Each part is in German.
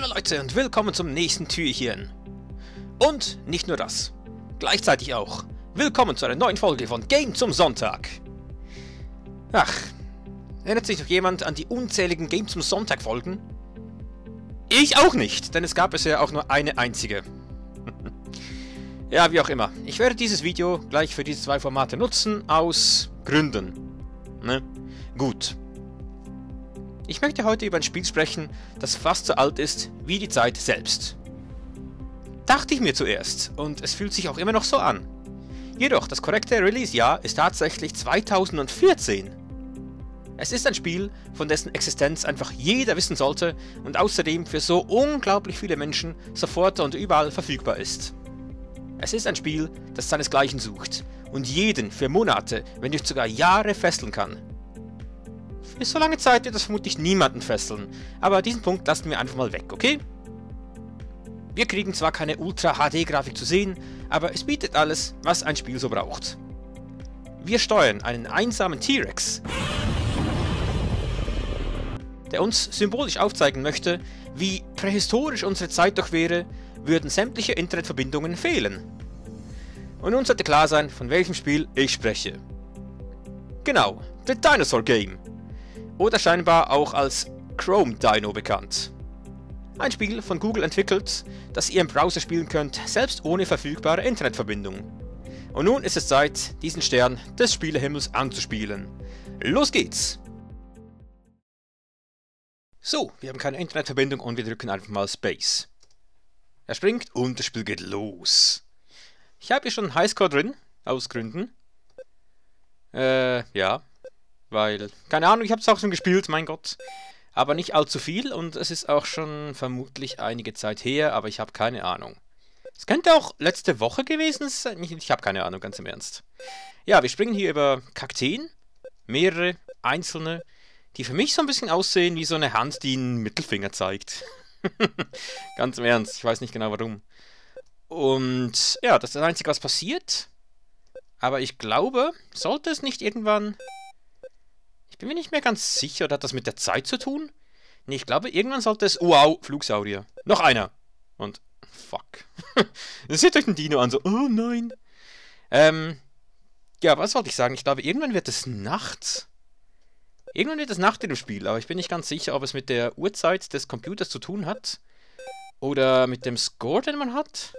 Hallo Leute und willkommen zum nächsten Türchen. Und nicht nur das, gleichzeitig auch willkommen zu einer neuen Folge von Game zum Sonntag. Ach, erinnert sich noch jemand an die unzähligen Game zum Sonntag Folgen? Ich auch nicht, denn es gab bisher auch nur eine einzige. ja, wie auch immer. Ich werde dieses Video gleich für diese zwei Formate nutzen, aus Gründen. Ne? Gut. Ich möchte heute über ein Spiel sprechen, das fast so alt ist wie die Zeit selbst. Dachte ich mir zuerst, und es fühlt sich auch immer noch so an. Jedoch, das korrekte Release-Jahr ist tatsächlich 2014. Es ist ein Spiel, von dessen Existenz einfach jeder wissen sollte und außerdem für so unglaublich viele Menschen sofort und überall verfügbar ist. Es ist ein Spiel, das seinesgleichen sucht und jeden für Monate, wenn nicht sogar Jahre fesseln kann. Bis so lange Zeit wird das vermutlich niemanden fesseln. Aber diesen Punkt lassen wir einfach mal weg, okay? Wir kriegen zwar keine Ultra-HD-Grafik zu sehen, aber es bietet alles, was ein Spiel so braucht. Wir steuern einen einsamen T-Rex, der uns symbolisch aufzeigen möchte, wie prähistorisch unsere Zeit doch wäre, würden sämtliche Internetverbindungen fehlen. Und nun sollte klar sein, von welchem Spiel ich spreche. Genau, The Dinosaur Game oder scheinbar auch als Chrome Dino bekannt. Ein Spiel von Google entwickelt, das ihr im Browser spielen könnt, selbst ohne verfügbare Internetverbindung. Und nun ist es Zeit, diesen Stern des Spielehimmels anzuspielen. Los geht's! So, wir haben keine Internetverbindung und wir drücken einfach mal Space. Er springt und das Spiel geht los. Ich habe hier schon einen Highscore drin, aus Gründen. Äh, ja. Weil, keine Ahnung, ich habe es auch schon gespielt, mein Gott. Aber nicht allzu viel und es ist auch schon vermutlich einige Zeit her, aber ich habe keine Ahnung. Es könnte auch letzte Woche gewesen sein. Ich, ich habe keine Ahnung, ganz im Ernst. Ja, wir springen hier über Kakteen. Mehrere einzelne, die für mich so ein bisschen aussehen wie so eine Hand, die einen Mittelfinger zeigt. ganz im Ernst, ich weiß nicht genau warum. Und ja, das ist das Einzige, was passiert. Aber ich glaube, sollte es nicht irgendwann ich bin mir nicht mehr ganz sicher, oder hat das mit der Zeit zu tun? Nee, ich glaube, irgendwann sollte es... Wow, Flugsaurier. Noch einer. Und... Fuck. Seht euch den Dino an, so... Oh nein. Ähm... Ja, was wollte ich sagen? Ich glaube, irgendwann wird es Nacht. Irgendwann wird es Nacht in dem Spiel, aber ich bin nicht ganz sicher, ob es mit der Uhrzeit des Computers zu tun hat. Oder mit dem Score, den man hat.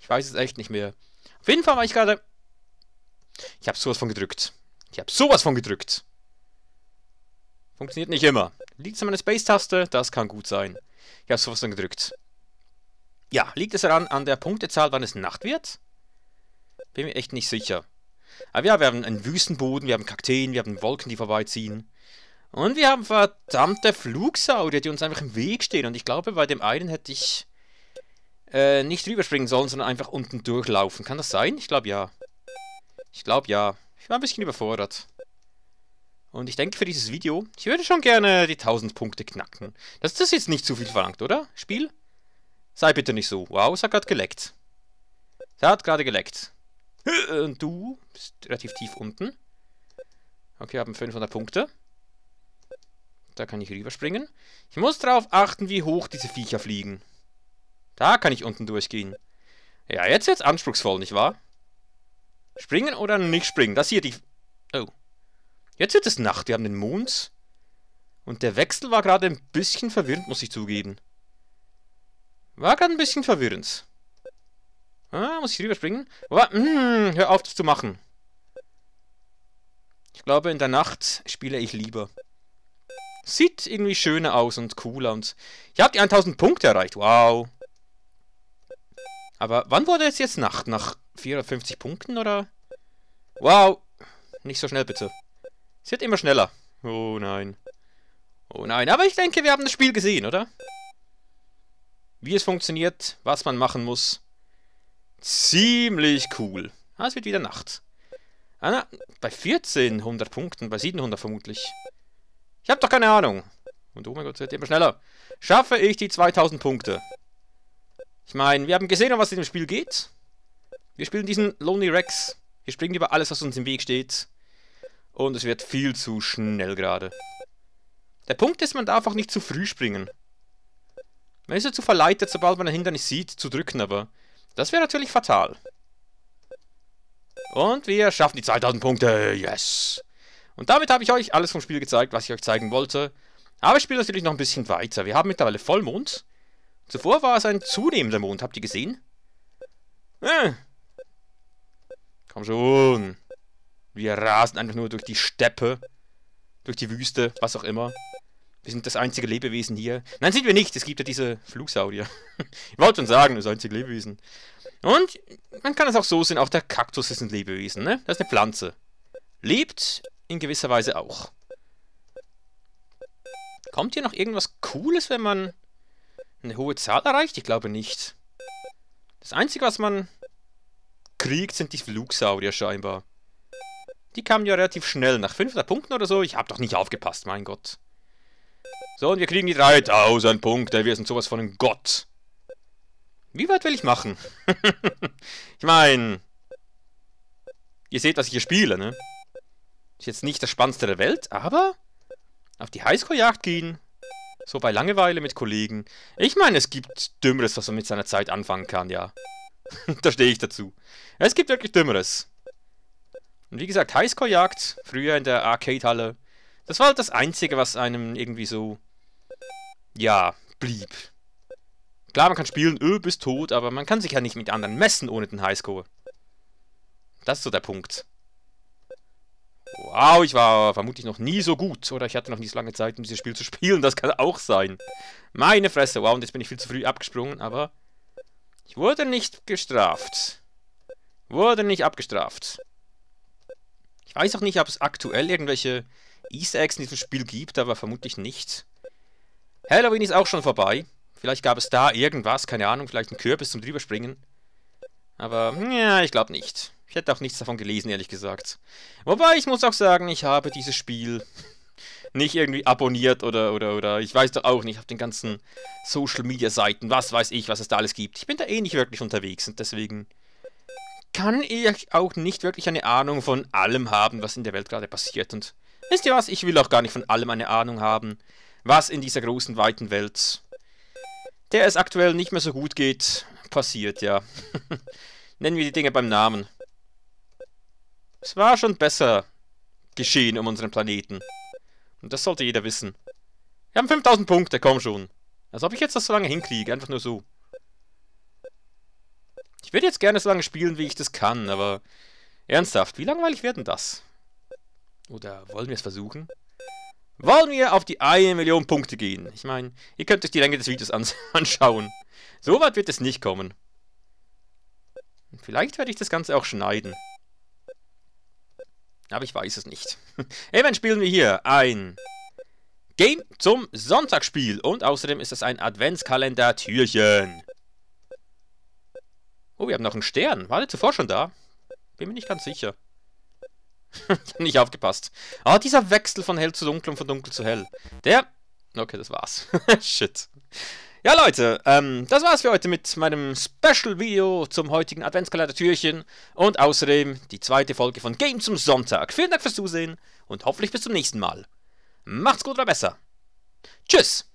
Ich weiß es echt nicht mehr. Auf jeden Fall war ich gerade... Ich habe sowas von gedrückt. Ich habe sowas von gedrückt. Funktioniert nicht immer. Liegt es an meiner Space-Taste? Das kann gut sein. Ich habe sowas dann gedrückt. Ja, liegt es daran an der Punktezahl, wann es Nacht wird? Bin mir echt nicht sicher. Aber ja, wir haben einen Wüstenboden, wir haben Kakteen, wir haben Wolken, die vorbeiziehen. Und wir haben verdammte Flugsaurier, die uns einfach im Weg stehen. Und ich glaube, bei dem einen hätte ich äh, nicht rüberspringen sollen, sondern einfach unten durchlaufen. Kann das sein? Ich glaube ja. Ich glaube ja. Ich war ein bisschen überfordert. Und ich denke für dieses Video, ich würde schon gerne die 1000 Punkte knacken. Das, ist jetzt nicht zu viel verlangt, oder? Spiel? Sei bitte nicht so. Wow, es hat gerade geleckt. Es hat gerade geleckt. Und du bist relativ tief unten. Okay, wir haben 500 Punkte. Da kann ich rüberspringen. Ich muss darauf achten, wie hoch diese Viecher fliegen. Da kann ich unten durchgehen. Ja, jetzt wird es anspruchsvoll, nicht wahr? Springen oder nicht springen? Das hier die... Oh. Jetzt wird es Nacht, wir haben den Mond. Und der Wechsel war gerade ein bisschen verwirrend, muss ich zugeben. War gerade ein bisschen verwirrend. Ah, muss ich rüberspringen? mh, hm, hör auf, das zu machen. Ich glaube, in der Nacht spiele ich lieber. Sieht irgendwie schöner aus und cooler und... Ich habe die 1000 Punkte erreicht, wow. Aber wann wurde es jetzt Nacht? Nach 450 Punkten, oder? Wow. Nicht so schnell, bitte. Es wird immer schneller. Oh nein. Oh nein, aber ich denke, wir haben das Spiel gesehen, oder? Wie es funktioniert, was man machen muss. Ziemlich cool. Ah, es wird wieder Nacht. Ah, na, bei 1400 Punkten, bei 700 vermutlich. Ich habe doch keine Ahnung. Und oh mein Gott, es wird immer schneller. Schaffe ich die 2000 Punkte? Ich meine, wir haben gesehen, um was in dem Spiel geht. Wir spielen diesen Lonely Rex. Wir springen über alles, was uns im Weg steht. Und es wird viel zu schnell gerade. Der Punkt ist, man darf auch nicht zu früh springen. Man ist ja zu verleitet, sobald man ein Hindernis sieht, zu drücken, aber das wäre natürlich fatal. Und wir schaffen die 2000 Punkte. Yes! Und damit habe ich euch alles vom Spiel gezeigt, was ich euch zeigen wollte. Aber ich spiele natürlich noch ein bisschen weiter. Wir haben mittlerweile Vollmond. Zuvor war es ein zunehmender Mond. Habt ihr gesehen? Äh. Komm schon. Wir rasen einfach nur durch die Steppe, durch die Wüste, was auch immer. Wir sind das einzige Lebewesen hier. Nein, sind wir nicht. Es gibt ja diese Flugsaurier. ich wollte schon sagen, das einzige Lebewesen. Und man kann es auch so sehen, auch der Kaktus ist ein Lebewesen, ne? Das ist eine Pflanze. Lebt in gewisser Weise auch. Kommt hier noch irgendwas Cooles, wenn man eine hohe Zahl erreicht? Ich glaube nicht. Das Einzige, was man kriegt, sind die Flugsaurier scheinbar. Die kamen ja relativ schnell, nach 500 Punkten oder so. Ich habe doch nicht aufgepasst, mein Gott. So, und wir kriegen die 3000 Punkte. Wir sind sowas von einem Gott. Wie weit will ich machen? ich meine... Ihr seht, was ich hier spiele, ne? Ist jetzt nicht das Spannendste der Welt, aber... Auf die Highscore-Jagd gehen. So bei Langeweile mit Kollegen. Ich meine, es gibt Dümmeres, was man mit seiner Zeit anfangen kann, ja. da stehe ich dazu. Es gibt wirklich Dümmeres. Und wie gesagt, Highscore-Jagd, früher in der Arcade-Halle, das war halt das Einzige, was einem irgendwie so, ja, blieb. Klar, man kann spielen, öh, bis tot, aber man kann sich ja nicht mit anderen messen ohne den Highscore. Das ist so der Punkt. Wow, ich war vermutlich noch nie so gut. Oder ich hatte noch nie so lange Zeit, um dieses Spiel zu spielen. Das kann auch sein. Meine Fresse. Wow, und jetzt bin ich viel zu früh abgesprungen, aber... Ich wurde nicht gestraft. Wurde nicht abgestraft. Ich weiß auch nicht, ob es aktuell irgendwelche Easter Eggs in diesem Spiel gibt, aber vermutlich nicht. Halloween ist auch schon vorbei. Vielleicht gab es da irgendwas, keine Ahnung, vielleicht einen Kürbis zum drüberspringen. Aber, ja, ich glaube nicht. Ich hätte auch nichts davon gelesen, ehrlich gesagt. Wobei, ich muss auch sagen, ich habe dieses Spiel nicht irgendwie abonniert oder, oder, oder ich weiß doch auch nicht, auf den ganzen Social-Media-Seiten, was weiß ich, was es da alles gibt. Ich bin da eh nicht wirklich unterwegs und deswegen kann ich auch nicht wirklich eine Ahnung von allem haben, was in der Welt gerade passiert. Und wisst ihr was? Ich will auch gar nicht von allem eine Ahnung haben, was in dieser großen, weiten Welt, der es aktuell nicht mehr so gut geht, passiert, ja. Nennen wir die Dinge beim Namen. Es war schon besser geschehen um unseren Planeten. Und das sollte jeder wissen. Wir haben 5000 Punkte, komm schon. Als ob ich jetzt das so lange hinkriege, einfach nur so. Ich würde jetzt gerne so lange spielen, wie ich das kann, aber ernsthaft, wie langweilig wird denn das? Oder wollen wir es versuchen? Wollen wir auf die eine Million Punkte gehen? Ich meine, ihr könnt euch die Länge des Videos ans anschauen. So weit wird es nicht kommen. Vielleicht werde ich das Ganze auch schneiden. Aber ich weiß es nicht. hey, spielen wir hier ein Game zum Sonntagsspiel. Und außerdem ist es ein Adventskalender-Türchen. Oh, wir haben noch einen Stern. War der zuvor schon da? Bin mir nicht ganz sicher. nicht aufgepasst. Ah, dieser Wechsel von hell zu dunkel und von dunkel zu hell. Der... Okay, das war's. Shit. Ja, Leute, ähm, das war's für heute mit meinem Special-Video zum heutigen Adventskalender-Türchen und außerdem die zweite Folge von Game zum Sonntag. Vielen Dank fürs Zusehen und hoffentlich bis zum nächsten Mal. Macht's gut oder besser. Tschüss!